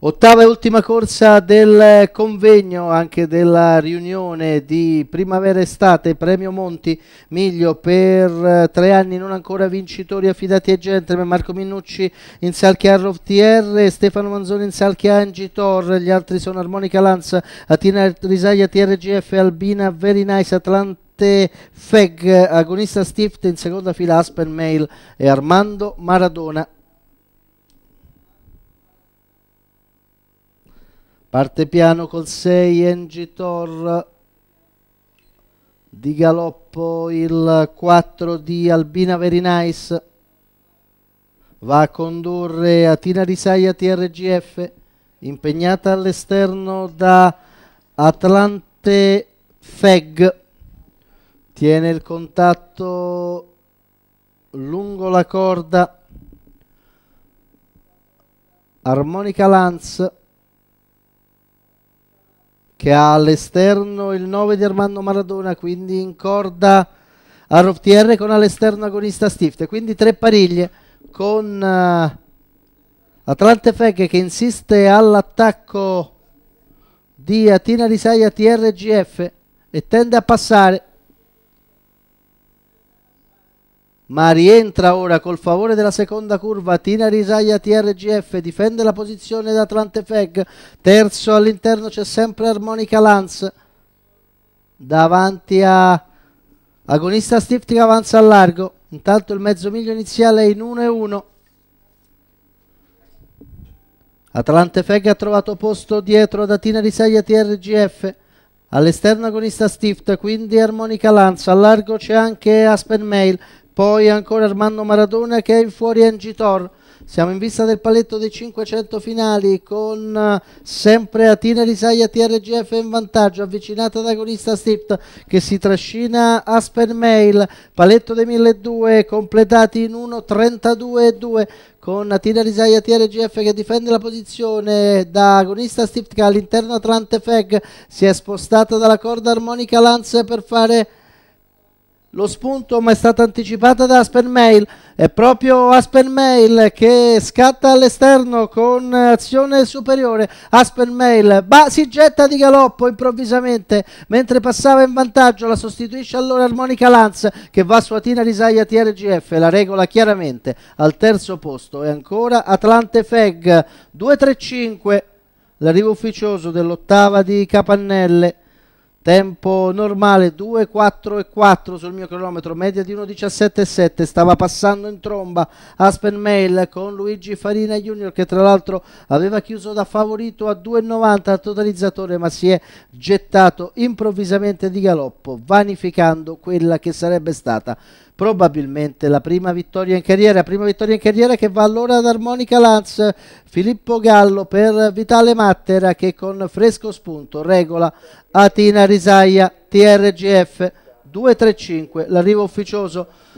Ottava e ultima corsa del convegno, anche della riunione di primavera-estate, premio Monti, Miglio per eh, tre anni non ancora vincitori affidati ai gentleman, Marco Minucci in Salchia TR, Stefano Manzoni in Salchia Angitor, gli altri sono Armonica Lanza, Atina Risaglia TRGF, Albina Very Nice, Atlanta Feg, agonista Stift in seconda fila Aspen Mail e Armando Maradona Parte piano col 6 Engitor di galoppo il 4 di Albina Very Nice va a condurre Atina Risaia TRGF impegnata all'esterno da Atlante Feg tiene il contatto lungo la corda Armonica Lance che ha all'esterno il 9 di Armando Maradona, quindi in corda a Rovtier con all'esterno agonista Stifte, quindi tre pariglie con uh, Atlante Feg che insiste all'attacco di Atina Risaia TRGF e tende a passare ma rientra ora col favore della seconda curva Tina Risaia TRGF difende la posizione da Atlante Feg terzo all'interno c'è sempre Armonica Lanz davanti a agonista Stift che avanza a largo intanto il mezzo miglio iniziale è in 1-1 Atlante Feg ha trovato posto dietro da Tina Risaia TRGF all'esterno agonista Stift quindi Armonica Lanz a largo c'è anche Aspen Mail poi ancora Armando Maradona che è il fuori Angitor. Siamo in vista del paletto dei 500 finali con eh, sempre Atina Risaia TRGF in vantaggio, avvicinata da agonista Stift che si trascina Aspen Mail, paletto dei 1002 completati in 1.32.2 con Atina Risaia TRGF che difende la posizione da agonista Stift che all'interno Atlante Feg si è spostata dalla corda armonica Lance per fare lo spunto ma è stato anticipato da Aspermail è proprio Aspermail che scatta all'esterno con azione superiore Aspermail ma si getta di galoppo improvvisamente mentre passava in vantaggio la sostituisce allora Armonica Lanz che va su Atina Risaia TRGF la regola chiaramente al terzo posto e ancora Atlante Feg 2-3-5 l'arrivo ufficioso dell'ottava di Capannelle tempo normale 2.4 e 4 sul mio cronometro, media di 1.17.7, stava passando in tromba Aspen Mail con Luigi Farina Junior che tra l'altro aveva chiuso da favorito a 2.90 al totalizzatore ma si è gettato improvvisamente di galoppo vanificando quella che sarebbe stata probabilmente la prima vittoria in carriera, prima vittoria in carriera che va allora ad Armonica Lanz, Filippo Gallo per Vitale Mattera che con fresco spunto regola Atina Carisaia, TRGF 235, l'arrivo ufficioso